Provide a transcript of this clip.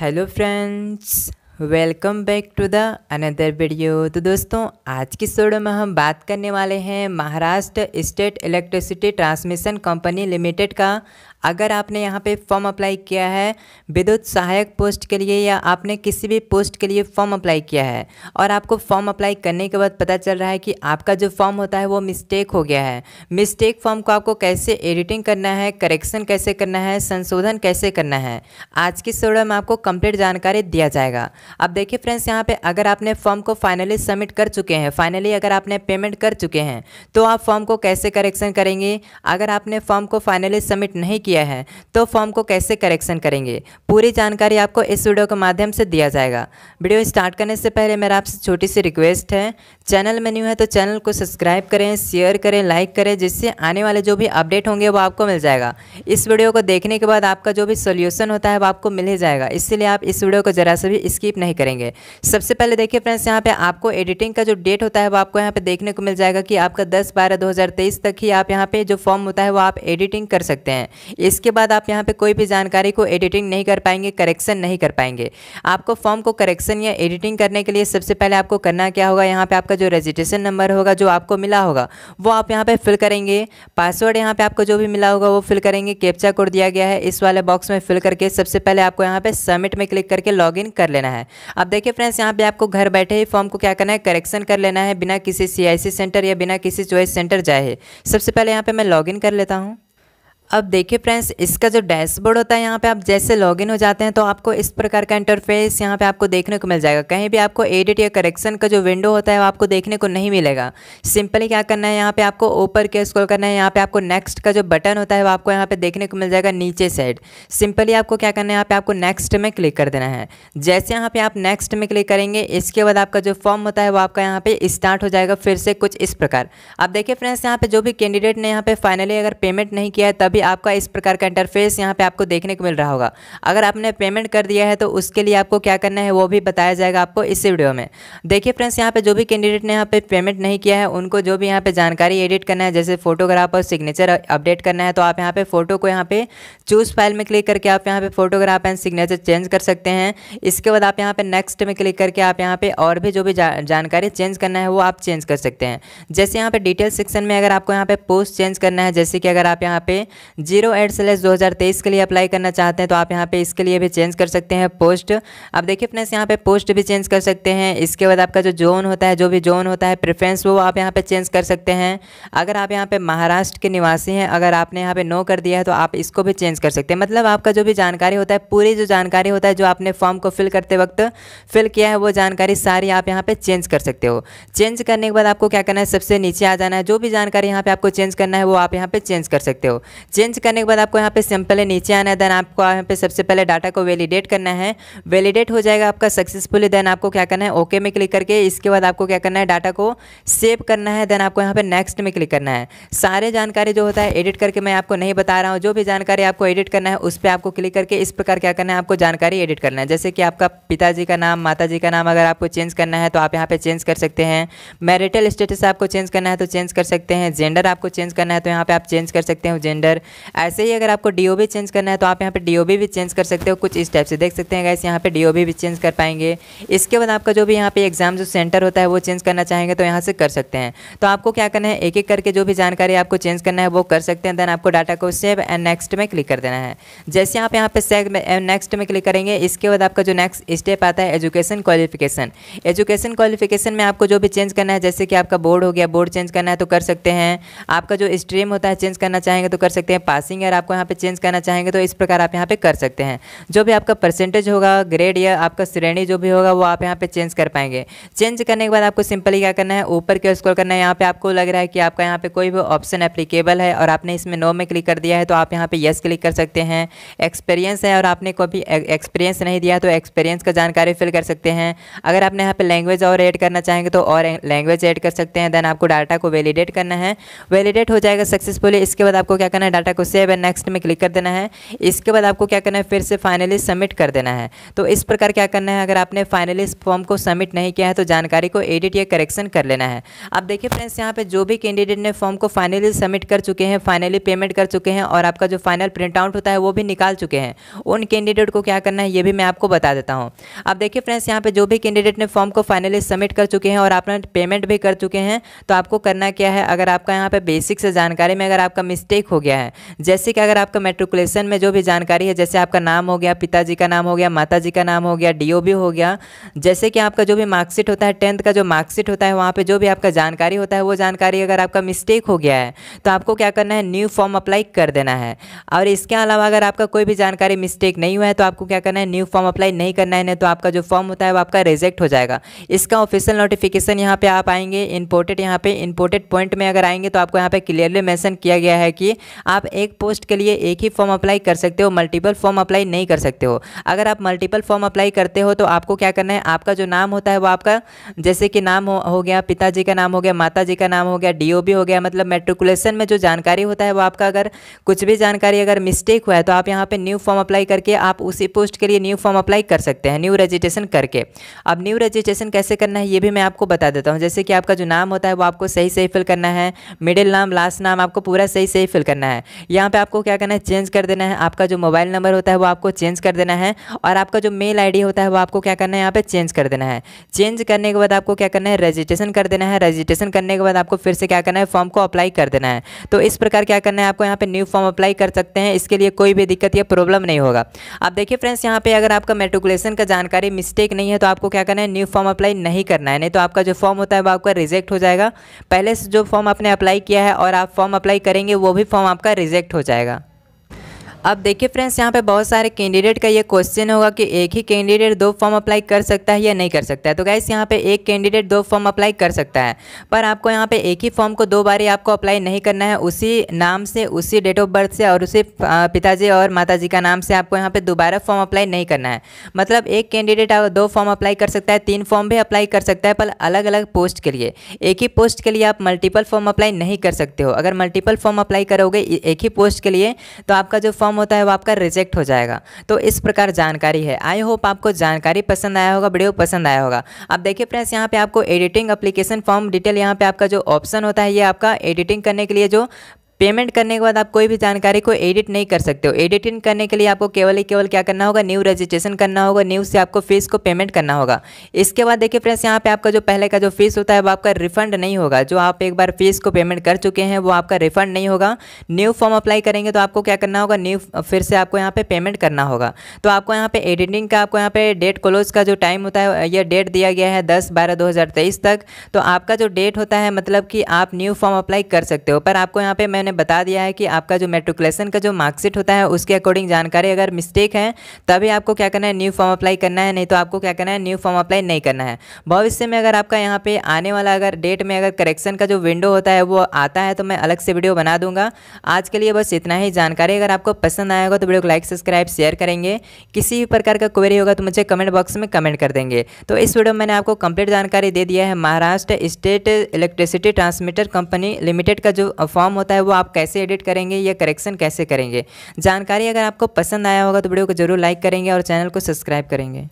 hello friends welcome back to the another video तो दोस्तों आज की सोडो में हम बात करने वाले हैं Maharashtra state electricity transmission company limited का अगर आपने यहाँ पे फॉर्म अप्लाई किया है विद्युत सहायक पोस्ट के लिए या आपने किसी भी पोस्ट के लिए फॉर्म अप्लाई किया है और आपको फॉर्म अप्लाई करने के बाद पता चल रहा है कि आपका जो फॉर्म होता है वो मिस्टेक हो गया है मिस्टेक फॉर्म को आपको कैसे एडिटिंग करना है करेक्शन कैसे करना है संशोधन कैसे करना है आज की इस में आपको कंप्लीट जानकारी दिया जाएगा अब देखिए फ्रेंड्स यहाँ पर अगर आपने फॉर्म को फाइनली सबमिट कर चुके हैं फाइनली अगर आपने पेमेंट कर चुके हैं तो आप फॉर्म को कैसे करेक्शन करेंगे अगर आपने फॉर्म को फाइनली सबमिट नहीं किया किया है तो फॉर्म को कैसे करेक्शन करेंगे पूरी जानकारी आपको इस वीडियो के माध्यम से दिया जाएगा वीडियो स्टार्ट करने से पहले मेरा आपसे छोटी सी रिक्वेस्ट है चैनल में न्यू है तो चैनल को सब्सक्राइब करें शेयर करें लाइक करें जिससे आने वाले जो भी अपडेट होंगे वो आपको मिल जाएगा इस वीडियो को देखने के बाद आपका जो भी सोल्यूशन होता है वो आपको मिल ही जाएगा इसलिए आप इस वीडियो को ज़रा से भी स्किप नहीं करेंगे सबसे पहले देखिए फ्रेंड्स यहाँ पे आपको एडिटिंग का जो डेट होता है वो आपको यहाँ पर देखने को मिल जाएगा कि आपका दस बारह दो तक ही आप यहाँ पे जो फॉर्म होता है वो आप एडिटिंग कर सकते हैं इसके बाद आप यहाँ पे कोई भी जानकारी को एडिटिंग नहीं कर पाएंगे करेक्शन नहीं कर पाएंगे आपको फॉर्म को करेक्शन या एडिटिंग करने के लिए सबसे पहले आपको करना क्या होगा यहाँ पे आपका जो रजिस्ट्रेशन नंबर होगा जो आपको मिला होगा वो आप यहाँ पे फिल करेंगे पासवर्ड यहाँ पे आपको जो भी मिला होगा वो फिल करेंगे कैप्चा कोड दिया गया है इस वाले बॉक्स में फिल करके सबसे पहले आपको यहाँ पे सबमिट में क्लिक करके इन कर लेना है अब देखिए फ्रेंड्स यहाँ पे आपको घर बैठे ही फॉर्म को क्या करना है करेक्शन कर लेना है बिना किसी सी सेंटर या बिना किसी चॉइस सेंटर जाए सबसे पहले यहाँ पे मैं इन कर लेता हूँ अब देखिए फ्रेंड्स इसका जो डैशबोर्ड होता है यहाँ पे आप जैसे लॉगिन हो जाते हैं तो आपको इस प्रकार का इंटरफेस यहाँ पे आपको देखने को मिल जाएगा कहीं भी आपको एडिट या करेक्शन का जो विंडो होता है वो आपको देखने को नहीं मिलेगा सिंपली क्या करना है यहाँ पे आपको ऊपर के स्क्रॉल करना है यहाँ पे आपको नेक्स्ट का जो बटन होता है वो आपको यहाँ पे देखने को मिल जाएगा नीचे साइड सिंपली आपको क्या करना है यहाँ पे आपको नेक्स्ट में क्लिक कर देना है जैसे यहाँ पे आप नेक्स्ट में क्लिक करेंगे इसके बाद आपका जो फॉर्म होता है वो आपका यहाँ पे स्टार्ट हो जाएगा फिर से कुछ इस प्रकार आप देखिए फ्रेंड्स यहाँ पे जो भी कैंडिडेट ने यहाँ पे फाइनली अगर पेमेंट नहीं किया है तभी आपका इस प्रकार का इंटरफेस यहाँ पे आपको देखने को मिल रहा होगा अगर आपने पेमेंट कर दिया है तो उसके लिए आपको क्या करना है वो भी बताया जाएगा आपको इसी वीडियो में देखिए फ्रेंड्स यहाँ पे जो भी कैंडिडेट ने यहाँ पे पेमेंट नहीं किया है उनको जो भी यहाँ पे जानकारी एडिट करना है जैसे फोटोग्राफ और सिग्नेचर अपडेट करना है तो आप यहाँ पर फोटो को यहाँ पर चूज़ फाइल में क्लिक करके आप यहाँ पर फोटोग्राफ एंड सिग्नेचर चेंज कर सकते हैं इसके बाद आप यहाँ पर नेक्स्ट में क्लिक करके आप यहाँ पर और भी जो भी जानकारी चेंज करना है वो आप चेंज कर सकते हैं जैसे यहाँ पर डिटेल सेक्शन में अगर आपको यहाँ पर पोस्ट चेंज करना है जैसे कि अगर आप यहाँ पर जीरो एट स्लेस दो के लिए अप्लाई करना चाहते हैं तो आप यहाँ पे इसके लिए भी चेंज कर सकते हैं पोस्ट आप देखिए फ्रेंड्स यहाँ पे पोस्ट भी चेंज कर सकते हैं इसके बाद आपका जो जोन होता है जो भी जोन होता है प्रेफरेंस वो आप यहाँ पर चेंज कर सकते हैं अगर आप यहाँ पर महाराष्ट्र के निवासी हैं अगर आपने यहाँ पर नो कर दिया है तो आप इसको भी चेंज कर सकते हैं मतलब आपका जो भी जानकारी होता है पूरी जो जानकारी होता है जो आपने फॉर्म को फिल करते वक्त फिल किया है वो जानकारी सारी आप यहाँ पे चेंज कर सकते हो चेंज करने के बाद आपको क्या करना है सबसे नीचे आ जाना है जो भी जानकारी यहाँ पे आपको चेंज करना है वो आप यहाँ पे चेंज कर सकते हो चेंज करने के बाद आपको यहाँ पे सिंपल है नीचे आना है देन आपको यहाँ पे सबसे पहले डाटा को वैलिडेट करना है वैलिडेट हो जाएगा आपका सक्सेसफुली देन आपको क्या करना है ओके में क्लिक करके इसके बाद आपको क्या करना है डाटा को सेव करना है देन आपको यहाँ पे नेक्स्ट में क्लिक करना है सारे जानकारी जो होता है एडिट करके मैं आपको नहीं बता रहा हूँ जो भी जानकारी आपको एडिट करना है उस पर आपको क्लिक करके इस प्रकार क्या करना है आपको जानकारी एडिट करना है जैसे कि आपका पिताजी का नाम जी का नाम अगर आपको चेंज करना है तो आप यहाँ पर चेंज कर सकते हैं मैरिटल स्टेटस आपको चेंज करना है तो चेंज कर सकते हैं जेंडर आपको चेंज करना है तो यहाँ पर आप चेंज कर सकते हो जेंडर ऐसे ही अगर आपको डी चेंज करना है तो आप यहाँ पर डी भी चेंज कर सकते हो कुछ इस टाइप से देख सकते हैं गैस यहाँ पर डी भी चेंज कर पाएंगे इसके बाद आपका जो भी यहाँ पे एग्जाम जो सेंटर होता है वो चेंज करना चाहेंगे तो यहाँ से कर सकते हैं तो आपको क्या करना है एक एक करके जो भी जानकारी आपको चेंज करना है वो कर सकते हैं देन आपको डाटा को सेव एंड नेक्स्ट में क्लिक कर देना है जैसे आप यहाँ पे सेव नेक्स्ट में क्लिक uh, करेंगे इसके बाद आपका जो नेक्स्ट स्टेप आता है एजुकेशन क्वालिफिकेशन एजुकेशन क्वालिफिकेशन में आपको जो भी चेंज करना है जैसे कि आपका बोर्ड हो गया बोर्ड चेंज करना है तो कर सकते हैं आपका जो स्ट्रीम होता है चेंज करना चाहेंगे तो कर सकते हैं सकते हैं पासिंग ईयर आपको यहाँ पे चेंज करना चाहेंगे तो इस प्रकार आप यहाँ पे कर सकते हैं जो भी आपका परसेंटेज होगा ग्रेड या आपका श्रेणी जो भी होगा वो आप यहाँ पे चेंज कर पाएंगे चेंज करने के बाद आपको सिंपली क्या करना है ऊपर क्यों स्कोर करना है यहाँ पर आपको लग रहा है कि आपका यहाँ पर कोई भी ऑप्शन एप्लीकेबल है और आपने इसमें नो में क्लिक कर दिया है तो आप यहाँ पर येस क्लिक कर सकते हैं एक्सपीरियंस है और आपने कभी एक्सपीरियंस नहीं दिया तो एक्सपीरियंस का जानकारी फिल कर सकते हैं अगर आपने यहाँ पर लैंग्वेज और एड करना चाहेंगे तो और लैंग्वेज एड कर सकते हैं देन आपको डाटा को वैलिडेट करना है वैलिडेट हो जाएगा सक्सेसफुली इसके बाद आपको क्या करना है डाटा को सेव एंड नेक्स्ट में क्लिक कर देना है इसके बाद आपको क्या करना है फिर से फाइनली सबमिट कर देना है तो इस प्रकार क्या करना है अगर आपने फाइनली इस फॉर्म को सबमिट नहीं किया है तो जानकारी को एडिट या करेक्शन कर लेना है अब देखिए फ्रेंड्स यहाँ पर जो भी कैंडिडेट ने फॉर्म को फाइनली सबमिट कर चुके हैं फाइनली पेमेंट कर चुके हैं और आपका जो फाइनल प्रिंट आउट होता है वो भी निकाल चुके हैं उन कैंडिडेट को क्या करना है ये भी मैं आपको बता देता हूँ अब देखिए फ्रेंड्स यहाँ पर जो भी कैंडिडेट ने फॉर्म को फाइनली सबमिट कर चुके हैं और आपने पेमेंट भी कर चुके हैं तो आपको करना क्या है अगर आपका यहाँ पे बेसिक से जानकारी में अगर आपका मिस्टेक हो गया है जैसे कि अगर आपका मेट्रिकुलेशन में जो भी जानकारी है जैसे आपका नाम हो गया पिताजी का नाम हो गया माता जी का नाम हो गया डी हो गया जैसे कि आपका जो भी मार्कशीट होता है टेंथ का जो मार्कशीट होता है वहाँ पर जो भी आपका जानकारी होता है वो जानकारी अगर आपका मिस्टेक हो गया है तो आपको क्या करना है न्यू फॉर्म अप्लाई कर देना है और इसके अलावा अगर आपका कोई भी जानकारी मिस्टेक नहीं हुआ है तो आपको क्या करना है न्यू फॉर्म अप्लाई नहीं करना है नहीं तो आपका जो फॉर्म होता है वो आपका रिजेक्ट हो जाएगा इसका ऑफिशियल नोटिफिकेशन यहाँ पे आप आएंगे इंपोर्टेड यहाँ पे इंपोर्टेड पॉइंट में अगर आएंगे तो आपको यहाँ पे क्लियरली मेंशन किया गया है कि आप आप एक पोस्ट के लिए एक ही फॉर्म अप्लाई कर सकते हो मल्टीपल फॉर्म अप्लाई नहीं कर सकते हो अगर आप मल्टीपल फॉर्म अप्लाई करते हो तो आपको क्या करना है आपका जो नाम होता है वो आपका जैसे कि नाम हो, हो गया पिताजी का नाम हो गया माता जी का नाम हो गया डी हो गया मतलब मेट्रिकुलेशन में जो जानकारी होता है वो आपका अगर कुछ भी जानकारी अगर मिस्टेक हुआ है तो आप यहाँ पर न्यू फॉर्म अप्लाई करके आप उसी पोस्ट के लिए न्यू फॉर्म अप्लाई कर सकते हैं न्यू रजिस्ट्रेशन करके अब न्यू रजिस्ट्रेशन कैसे करना है ये भी मैं आपको बता देता हूँ जैसे कि आपका जो नाम होता है वो आपको सही सही फिल करना है मिडिल नाम लास्ट नाम आपको पूरा सही सही फिल करना है यहाँ पे आपको क्या करना है चेंज कर देना है आपका जो मोबाइल नंबर होता है वो आपको चेंज कर देना है और आपका जो मेल आईडी होता है वो आपको क्या करना है यहाँ पे चेंज कर देना है चेंज करने के बाद आपको क्या करना है रजिस्ट्रेशन कर देना है रजिस्ट्रेशन करने के बाद आपको फिर से क्या करना है फॉर्म को अप्लाई कर देना है तो इस प्रकार क्या करना है आपको यहाँ पे न्यू फॉर्म अप्लाई कर सकते हैं इसके लिए कोई भी दिक्कत या प्रॉब्लम नहीं होगा आप देखिए फ्रेंड्स यहाँ पर अगर आपका मेट्रिकुलेशन का जानकारी मिस्टेक नहीं है तो आपको क्या करना है न्यू फॉर्म अप्लाई नहीं करना है नहीं तो आपका जो फॉर्म होता है वो आपका रिजेक्ट हो जाएगा पहले से जो फॉर्म आपने अप्लाई किया है और आप फॉर्म अप्लाई करेंगे वो भी फॉर्म आपका रिजेक्ट हो जाएगा अब देखिए फ्रेंड्स यहाँ पे बहुत सारे कैंडिडेट का ये क्वेश्चन होगा कि एक ही कैंडिडेट दो फॉर्म अप्लाई कर सकता है या नहीं कर सकता है तो गाइस यहाँ पे एक कैंडिडेट दो फॉर्म अप्लाई कर सकता है पर आपको यहाँ पे एक ही फॉर्म को दो बार ही आपको अप्लाई नहीं करना है उसी नाम से उसी डेट ऑफ बर्थ से और उसी पिताजी और माता का नाम से आपको यहाँ पर दोबारा फॉर्म अप्लाई नहीं करना है मतलब एक कैंडिडेट दो फॉर्म अप्लाई कर सकता है तीन फॉर्म भी अप्लाई कर सकता है पर अलग अलग पोस्ट के लिए एक ही पोस्ट के लिए आप मल्टीपल फॉर्म अप्लाई नहीं कर सकते हो अगर मल्टीपल फॉर्म अप्लाई करोगे एक ही पोस्ट के लिए तो आपका जो फॉर्म फॉर्म होता है वो आपका रिजेक्ट हो जाएगा तो इस प्रकार जानकारी है आई होप आपको जानकारी पसंद आया होगा वीडियो पसंद आया होगा अब देखिए फ्रेंड्स यहाँ पे आपको एडिटिंग अप्लीकेशन फॉर्म डिटेल यहाँ पे आपका जो ऑप्शन होता है ये आपका एडिटिंग करने के लिए जो पेमेंट करने के बाद आप कोई भी जानकारी को एडिट नहीं कर सकते हो एडिटिंग करने के लिए आपको केवल ही केवल क्या करना होगा न्यू रजिस्ट्रेशन करना होगा न्यू से आपको फीस को पेमेंट करना होगा इसके बाद देखिए फ्रेंड्स यहाँ पे आपका जो पहले का जो फीस होता है वो आपका रिफंड नहीं होगा जो आप एक बार फीस को पेमेंट कर चुके हैं वो आपका रिफंड नहीं होगा न्यू फॉर्म अप्लाई करेंगे तो आपको क्या करना होगा न्यू फिर से आपको यहाँ पर पेमेंट करना होगा तो आपको यहाँ पर एडिटिंग का आपको यहाँ पर डेट क्लोज का जो टाइम होता है यह डेट दिया गया है दस बारह दो तक तो आपका जो डेट होता है मतलब कि आप न्यू फॉर्म अप्लाई कर सकते हो पर आपको यहाँ पर मैंने ने बता दिया है कि आपका जो मेट्रिकुलेशन का जो मार्कशीट होता है उसके अकॉर्डिंग जानकारी अगर मिस्टेक है तभी आपको क्या करना है न्यू फॉर्म अप्लाई करना है नहीं तो आपको क्या करना है न्यू फॉर्म अप्लाई नहीं करना है भविष्य में अगर आपका यहाँ पे आने वाला अगर डेट में अगर करेक्शन का जो विंडो होता है वो आता है तो मैं अलग से वीडियो बना दूंगा आज के लिए बस इतना ही जानकारी अगर आपको पसंद आएगा तो वीडियो को लाइक सब्सक्राइब शेयर करेंगे किसी भी प्रकार का क्वेरी होगा तो मुझे कमेंट बॉक्स में कमेंट कर देंगे तो इस वीडियो में मैंने आपको कंप्लीट जानकारी दे दिया है Maharashtra state electricity transmitter company limited का जो फॉर्म होता है वो आप कैसे एडिट करेंगे या करेक्शन कैसे करेंगे जानकारी अगर आपको पसंद आया होगा तो वीडियो को जरूर लाइक करेंगे और चैनल को सब्सक्राइब करेंगे